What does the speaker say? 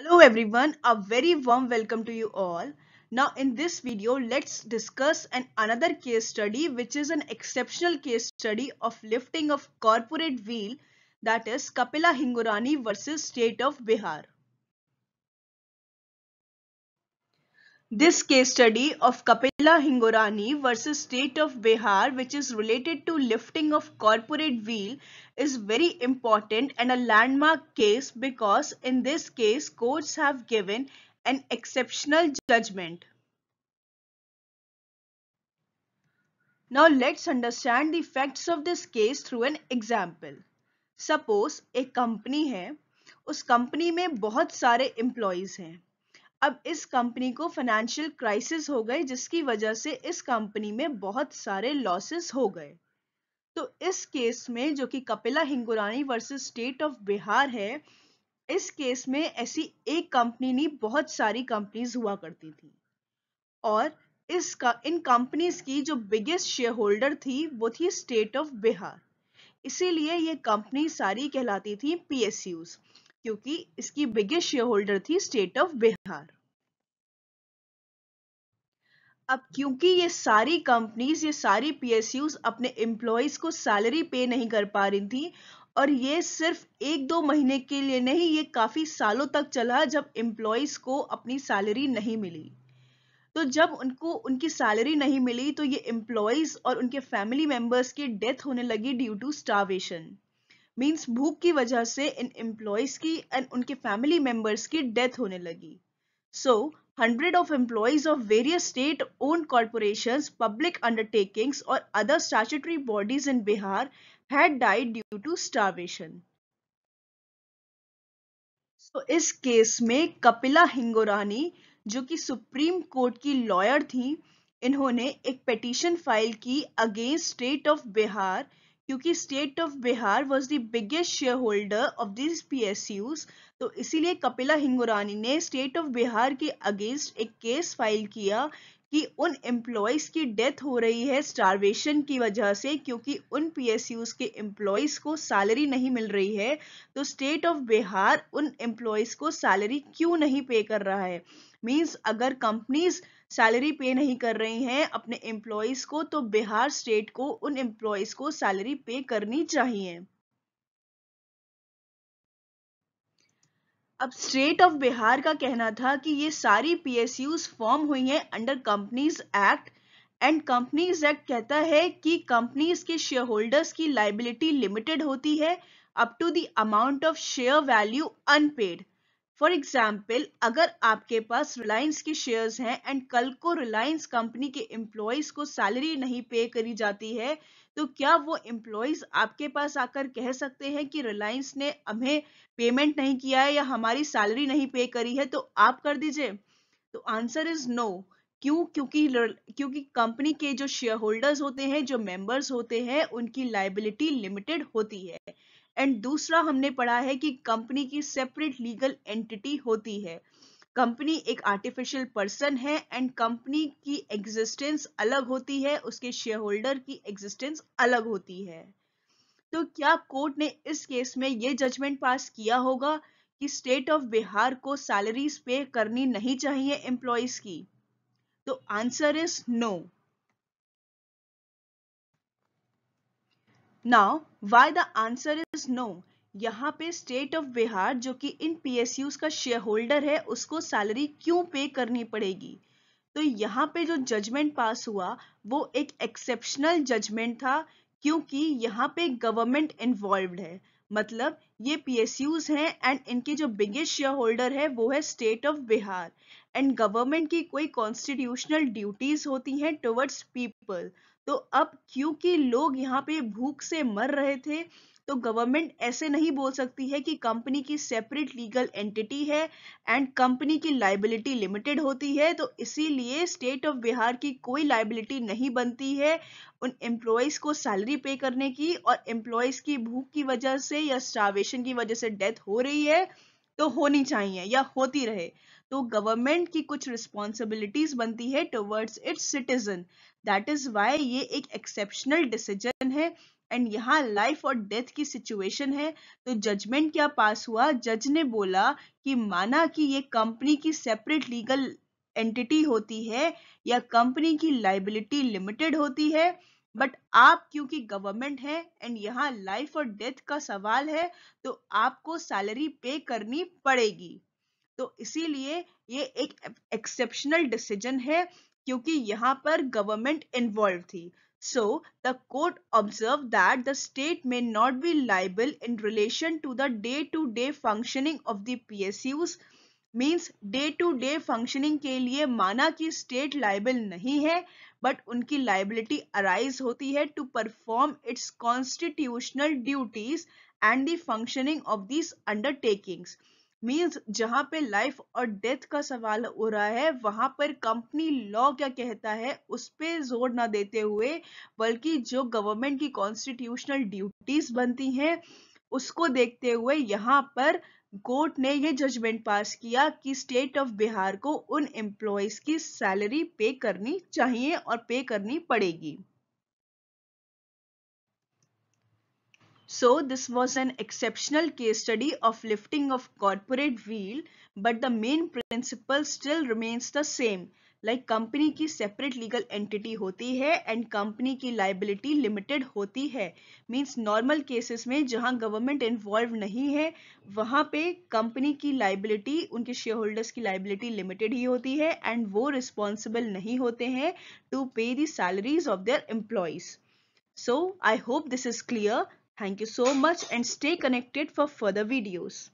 Hello everyone, a very warm welcome to you all. Now in this video, let's discuss an another case study which is an exceptional case study of lifting of corporate wheel that is Kapila Hingurani versus state of Bihar. This case study of Kapila Hingorani versus State of Bihar which is related to lifting of corporate wheel is very important and a landmark case because in this case courts have given an exceptional judgment. Now let's understand the facts of this case through an example. Suppose a company has, उस company में बहुत employees हैं अब इस company को financial crisis हो गई जिसकी वजह से इस कंपनी में बहुत सारे लॉसेस हो गए तो इस केस में जो कि Kapila Hingorani versus state of Bihar है इस केस में ऐसी एक कंपनी नहीं बहुत सारी कंपनीज हुआ करती थी और इसका इन कंपनीज की जो बिगेस्ट शेयर होल्डर थी वो थी स्टेट ऑफ बिहार इसीलिए ये कंपनी सारी कहलाती थी पीएसयूज़ क्योंकि इसकी बिगेस्ट शेयर होल्डर थी स्टेट ऑफ बिहार अब क्योंकि ये सारी कंपनीज ये सारी पीएसयूज अपने एम्प्लॉयज को सैलरी पे नहीं कर पा रही थी और ये सिर्फ एक दो महीने के लिए नहीं ये काफी सालों तक चला जब एम्प्लॉयज को अपनी सैलरी नहीं मिली तो जब उनको उनकी सैलरी नहीं मिली तो ये एम्प्लॉयज और उनके फैमिली मेंबर्स की डेथ होने लगी ड्यू टू स्टार्वेशन मीन्स भूख की वजह से इन एम्प्लॉयज की एंड उनके फैमिली मेंबर्स की डेथ होने लगी so hundred of employees of various state owned corporation public undertakings और other statutory bodies in Bihar had died due to starvation so इस केस में कपिला हिंगोरानी जो कि सुप्रीम कोर्ट की लॉयर थी इन्होंने एक पिटीशन फाइल की अगेंस्ट स्टेट ऑफ बिहार क्योंकि state of Bihar was the biggest share holder of this P S Us तो इसीलिए कपिला हिंगुरानी ने स्टेट ऑफ बिहार के अगेंस्ट एक केस फाइल किया कि उन एम्प्लॉयज़ की डेथ हो रही है स्टारवेशन की वजह से क्योंकि उन पीएसयूज के एम्प्लॉयज़ को सैलरी नहीं मिल रही है तो स्टेट ऑफ बिहार उन एम्प्लॉयज़ को सैलरी क्यों नहीं पे कर रहा है मीन्स अगर कंपनीज सैलरी पे नहीं कर रही हैं अपने एम्प्लॉयज़ को तो बिहार स्टेट को उन एम्प्लॉयज़ को सैलरी पे करनी चाहिए अब स्टेट ऑफ बिहार का कहना था कि ये सारी पीएसयूज फॉर्म हुई हैं under companies act and companies act कहता है कि कंपनीज के शेयर होल्डर्स की लाइबिलिटी लिमिटेड होती है up to the amount of share value unpaid for example अगर आपके पास रिलायंस के शेयर्स हैं एंड कल को रिलायंस कंपनी के एम्प्लॉयज को सैलरी नहीं पे करी जाती है तो क्या वो एम्प्लॉयज आपके पास आकर कह सकते हैं कि रिलायंस ने हमें पेमेंट नहीं किया है या हमारी सैलरी नहीं पे करी है तो आप कर दीजिए तो आंसर इज नो क्यों क्योंकि क्योंकि कंपनी के जो शेयर होल्डर्स होते हैं जो मेंबर्स होते हैं उनकी लाइबिलिटी लिमिटेड होती है एंड दूसरा हमने पढ़ा है कि कंपनी की सेपरेट लीगल एंटिटी होती है कंपनी एक आर्टिफिशियल पर्सन है एंड कंपनी की एग्जिस्टेंस अलग होती है उसके शेयर होल्डर की एग्जिस्टेंस अलग होती है तो क्या कोर्ट ने इस केस में ये जजमेंट पास किया होगा कि स्टेट ऑफ बिहार को सैलरीज पे करनी नहीं चाहिए एम्प्लॉयज की तो answer is no now why the answer is no यहाँ पे स्टेट ऑफ बिहार जो कि इन पीएसयूज का शेयर होल्डर है उसको सैलरी क्यों पे करनी पड़ेगी तो यहाँ पे जो जजमेंट पास हुआ वो एक एक्सेप्शनल जजमेंट था क्योंकि यहाँ पे गवर्नमेंट इन्वॉल्व है मतलब ये पीएसयूज हैं एंड इनके जो बिगेस्ट शेयर होल्डर है वो है state of Bihar and government की कोई कॉन्स्टिट्यूशनल ड्यूटीज होती हैं टुवर्ड्स पीपल तो अब क्योंकि लोग यहाँ पे भूख से मर रहे थे तो गवर्नमेंट ऐसे नहीं बोल सकती है कि कंपनी की सेपरेट लीगल एंटिटी है एंड कंपनी की लाइबिलिटी लिमिटेड होती है तो इसीलिए स्टेट ऑफ बिहार की कोई लाइबिलिटी नहीं बनती है उन एम्प्लॉयज़ को सैलरी पे करने की और एम्प्लॉयज़ की भूख की वजह से या स्टावेशन की वजह से डेथ हो रही है तो होनी चाहिए या होती रहे तो गवर्नमेंट की कुछ रिस्पॉन्सिबिलिटीज बनती है towards its citizen that is why ये एक एक्सेप्शनल डिसीजन है एंड यहाँ लाइफ और डेथ की सिचुएशन है तो जजमेंट क्या पास हुआ जज ने बोला कि माना कि ये कंपनी की सेपरेट लीगल एंटिटी होती है या कंपनी की लाइबिलिटी लिमिटेड होती है बट आप क्योंकि गवर्नमेंट है एंड यहाँ लाइफ और डेथ का सवाल है तो आपको सैलरी पे करनी पड़ेगी तो इसीलिए ये एक एक्सेप्शनल डिसीजन है क्योंकि यहाँ पर गवर्नमेंट इन्वॉल्व थी So, the court observed that the state may not be liable in relation to the day-to-day functioning of the PSUs. Means, day-to-day functioning ke liye mana ki state liable nahi hai, but unki liability arise hoti hai to perform its constitutional duties and the functioning of these undertakings. Means जहां पे life और death का सवाल हो रहा है वहां पर कंपनी लॉ क्या कहता है उस पर जोर ना देते हुए बल्कि जो गवर्नमेंट की कॉन्स्टिट्यूशनल ड्यूटीज बनती हैं उसको देखते हुए यहाँ पर कोर्ट ने यह जजमेंट पास किया कि स्टेट ऑफ बिहार को उन एम्प्लॉयज की सैलरी पे करनी चाहिए और पे करनी पड़ेगी So this was an exceptional case study of lifting of corporate wheel but the main principle still remains the same. Like company की सेपरेट लीगल एंटिटी होती है एंड कंपनी की लाइबिलिटी लिमिटेड होती है मींस नॉर्मल केसेस में जहां government involve नहीं है वहां पे कंपनी की लाइबिलिटी उनके शेयर होल्डर्स की लाइबिलिटी लिमिटेड ही होती है एंड वो रिस्पॉन्सिबल नहीं होते हैं to pay the salaries of their employees So I hope this is clear. Thank you so much and stay connected for further videos.